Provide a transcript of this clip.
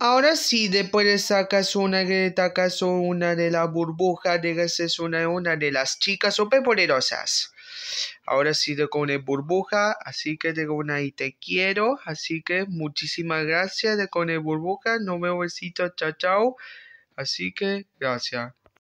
Ahora sí, después sacas una que Caso, una de la burbuja, déjese es una, una de las chicas poderosas. Ahora sí de con burbuja, así que de una y te quiero, así que muchísimas gracias de con burbuja, no me besito, chao chao, así que gracias.